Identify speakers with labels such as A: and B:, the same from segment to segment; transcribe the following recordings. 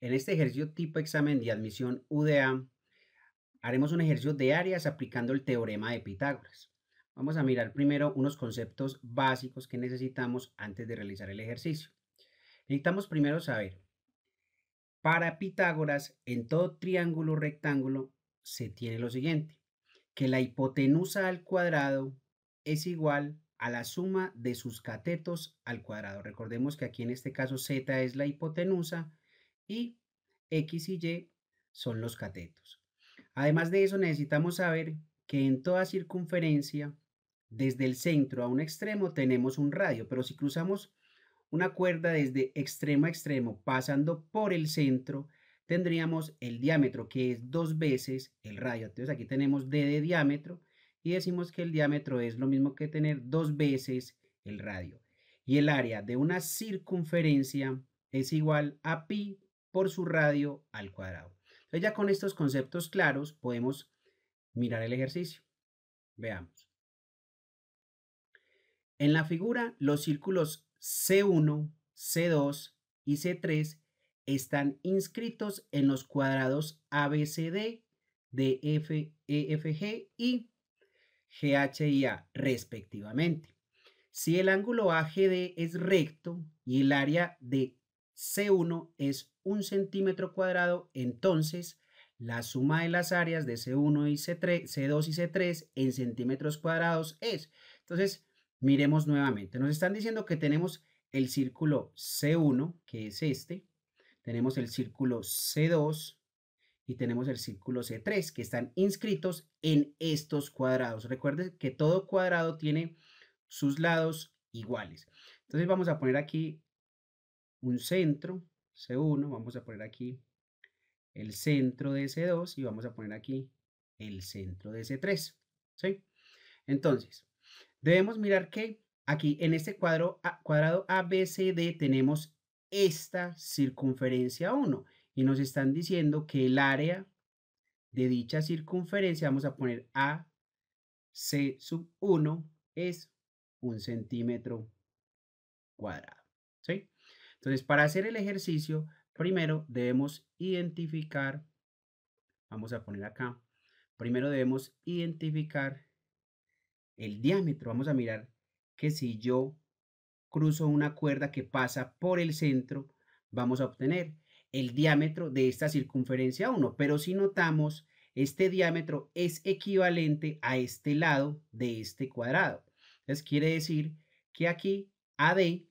A: En este ejercicio tipo examen de admisión UDA, haremos un ejercicio de áreas aplicando el teorema de Pitágoras. Vamos a mirar primero unos conceptos básicos que necesitamos antes de realizar el ejercicio. Necesitamos primero saber, para Pitágoras, en todo triángulo rectángulo se tiene lo siguiente, que la hipotenusa al cuadrado es igual a la suma de sus catetos al cuadrado. Recordemos que aquí en este caso z es la hipotenusa y X y Y son los catetos. Además de eso, necesitamos saber que en toda circunferencia, desde el centro a un extremo, tenemos un radio, pero si cruzamos una cuerda desde extremo a extremo, pasando por el centro, tendríamos el diámetro, que es dos veces el radio. Entonces aquí tenemos D de diámetro y decimos que el diámetro es lo mismo que tener dos veces el radio. Y el área de una circunferencia es igual a pi por su radio al cuadrado. ya con estos conceptos claros podemos mirar el ejercicio. Veamos. En la figura, los círculos C1, C2 y C3 están inscritos en los cuadrados ABCD, DF, EFG y GHIA respectivamente. Si el ángulo AGD es recto y el área de C1 es un centímetro cuadrado, entonces la suma de las áreas de C1 y C3, C2 y C3 en centímetros cuadrados es. Entonces, miremos nuevamente. Nos están diciendo que tenemos el círculo C1, que es este, tenemos el círculo C2 y tenemos el círculo C3, que están inscritos en estos cuadrados. Recuerden que todo cuadrado tiene sus lados iguales. Entonces vamos a poner aquí un centro C1, vamos a poner aquí el centro de C2 y vamos a poner aquí el centro de C3. ¿sí? Entonces, debemos mirar que aquí en este cuadro, cuadrado ABCD tenemos esta circunferencia 1 y nos están diciendo que el área de dicha circunferencia, vamos a poner A, C sub 1 es un centímetro cuadrado. ¿sí? Entonces, para hacer el ejercicio, primero debemos identificar, vamos a poner acá, primero debemos identificar el diámetro. Vamos a mirar que si yo cruzo una cuerda que pasa por el centro, vamos a obtener el diámetro de esta circunferencia 1. Pero si notamos, este diámetro es equivalente a este lado de este cuadrado. Entonces quiere decir que aquí AD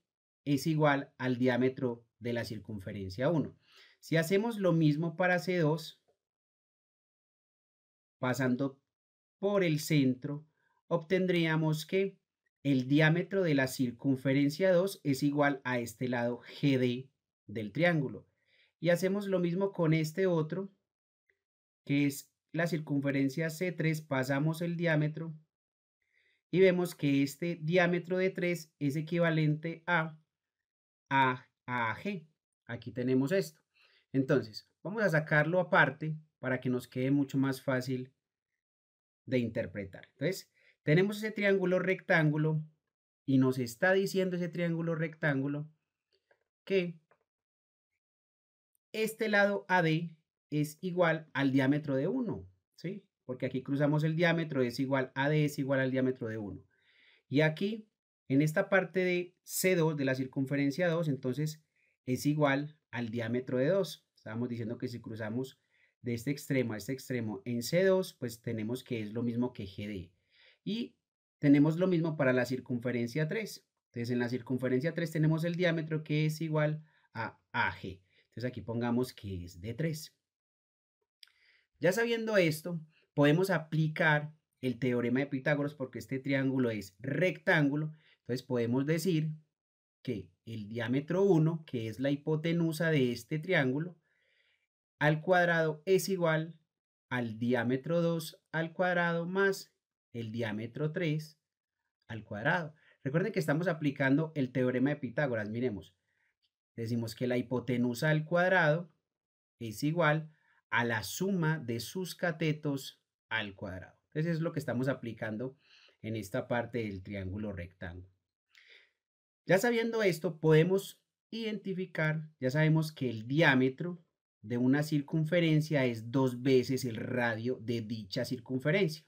A: es igual al diámetro de la circunferencia 1. Si hacemos lo mismo para C2, pasando por el centro, obtendríamos que el diámetro de la circunferencia 2 es igual a este lado GD del triángulo. Y hacemos lo mismo con este otro, que es la circunferencia C3, pasamos el diámetro y vemos que este diámetro de 3 es equivalente a a, a G. Aquí tenemos esto. Entonces, vamos a sacarlo aparte para que nos quede mucho más fácil de interpretar. Entonces, tenemos ese triángulo rectángulo y nos está diciendo ese triángulo rectángulo que este lado AD es igual al diámetro de 1, ¿sí? Porque aquí cruzamos el diámetro, es igual, AD es igual al diámetro de 1. Y aquí en esta parte de C2, de la circunferencia 2, entonces es igual al diámetro de 2. Estábamos diciendo que si cruzamos de este extremo a este extremo en C2, pues tenemos que es lo mismo que GD. Y tenemos lo mismo para la circunferencia 3. Entonces en la circunferencia 3 tenemos el diámetro que es igual a AG. Entonces aquí pongamos que es d 3. Ya sabiendo esto, podemos aplicar el teorema de Pitágoras porque este triángulo es rectángulo entonces podemos decir que el diámetro 1, que es la hipotenusa de este triángulo, al cuadrado es igual al diámetro 2 al cuadrado más el diámetro 3 al cuadrado. Recuerden que estamos aplicando el teorema de Pitágoras. Miremos, decimos que la hipotenusa al cuadrado es igual a la suma de sus catetos al cuadrado. Entonces es lo que estamos aplicando en esta parte del triángulo rectángulo. Ya sabiendo esto, podemos identificar, ya sabemos que el diámetro de una circunferencia es dos veces el radio de dicha circunferencia.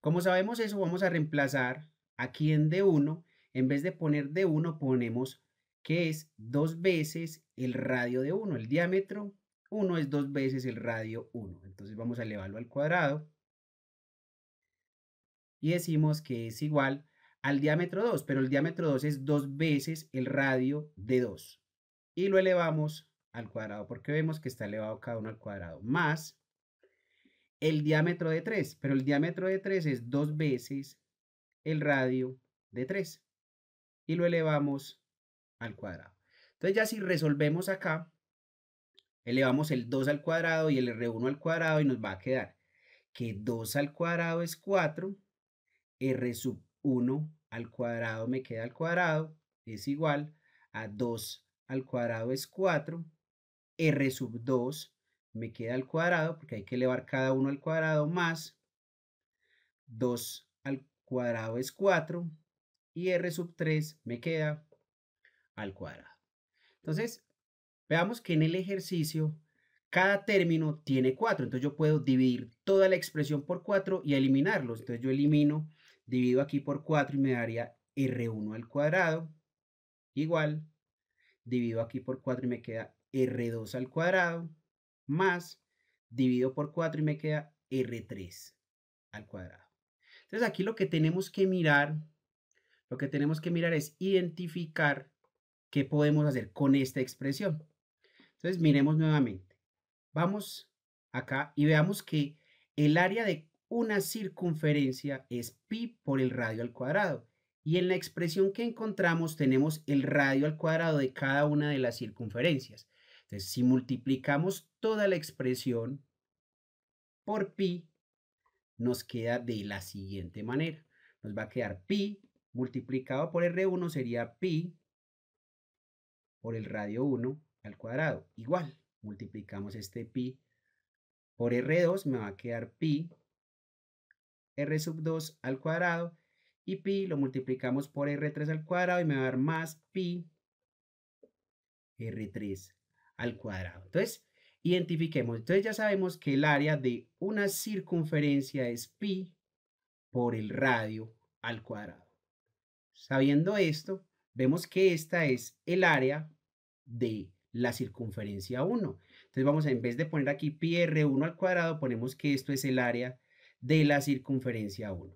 A: Como sabemos eso, vamos a reemplazar aquí en D1, en vez de poner D1, ponemos que es dos veces el radio de 1. El diámetro 1 es dos veces el radio 1. Entonces vamos a elevarlo al cuadrado. Y decimos que es igual al diámetro 2, pero el diámetro 2 es dos veces el radio de 2. Y lo elevamos al cuadrado, porque vemos que está elevado cada uno al cuadrado, más el diámetro de 3, pero el diámetro de 3 es dos veces el radio de 3. Y lo elevamos al cuadrado. Entonces ya si resolvemos acá, elevamos el 2 al cuadrado y el R1 al cuadrado y nos va a quedar que 2 al cuadrado es 4, R sub 1 al cuadrado me queda al cuadrado, es igual a 2 al cuadrado es 4, r sub 2 me queda al cuadrado, porque hay que elevar cada uno al cuadrado, más 2 al cuadrado es 4, y r sub 3 me queda al cuadrado. Entonces, veamos que en el ejercicio cada término tiene 4, entonces yo puedo dividir toda la expresión por 4 y eliminarlos. Entonces yo elimino Divido aquí por 4 y me daría R1 al cuadrado igual. Divido aquí por 4 y me queda R2 al cuadrado más. Divido por 4 y me queda R3 al cuadrado. Entonces aquí lo que tenemos que mirar, lo que tenemos que mirar es identificar qué podemos hacer con esta expresión. Entonces miremos nuevamente. Vamos acá y veamos que el área de una circunferencia es pi por el radio al cuadrado. Y en la expresión que encontramos tenemos el radio al cuadrado de cada una de las circunferencias. Entonces, si multiplicamos toda la expresión por pi, nos queda de la siguiente manera. Nos va a quedar pi multiplicado por R1 sería pi por el radio 1 al cuadrado. Igual, multiplicamos este pi por R2, me va a quedar pi r sub 2 al cuadrado y pi lo multiplicamos por r3 al cuadrado y me va a dar más pi r3 al cuadrado. Entonces, identifiquemos. Entonces ya sabemos que el área de una circunferencia es pi por el radio al cuadrado. Sabiendo esto, vemos que esta es el área de la circunferencia 1. Entonces vamos a, en vez de poner aquí pi r1 al cuadrado, ponemos que esto es el área de la circunferencia 1.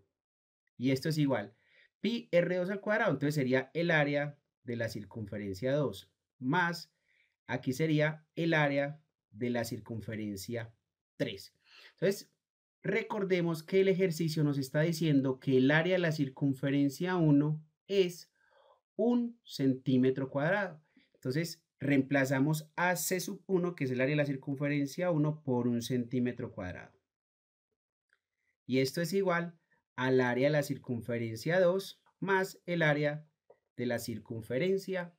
A: Y esto es igual. Pi R2 al cuadrado, entonces sería el área de la circunferencia 2, más aquí sería el área de la circunferencia 3. Entonces, recordemos que el ejercicio nos está diciendo que el área de la circunferencia 1 es un centímetro cuadrado. Entonces, reemplazamos a C1, que es el área de la circunferencia 1, por un centímetro cuadrado y esto es igual al área de la circunferencia 2 más el área de la circunferencia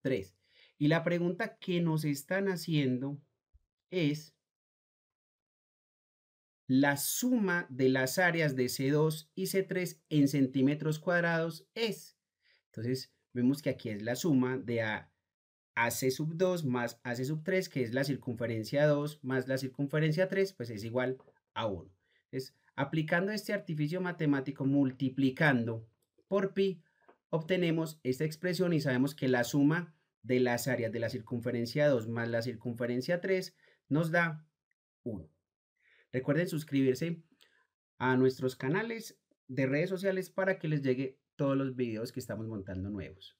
A: 3. Y la pregunta que nos están haciendo es la suma de las áreas de C2 y C3 en centímetros cuadrados es. Entonces vemos que aquí es la suma de A, AC sub 2 más AC sub 3, que es la circunferencia 2 más la circunferencia 3, pues es igual a 1. Entonces Aplicando este artificio matemático multiplicando por pi, obtenemos esta expresión y sabemos que la suma de las áreas de la circunferencia 2 más la circunferencia 3 nos da 1. Recuerden suscribirse a nuestros canales de redes sociales para que les llegue todos los videos que estamos montando nuevos.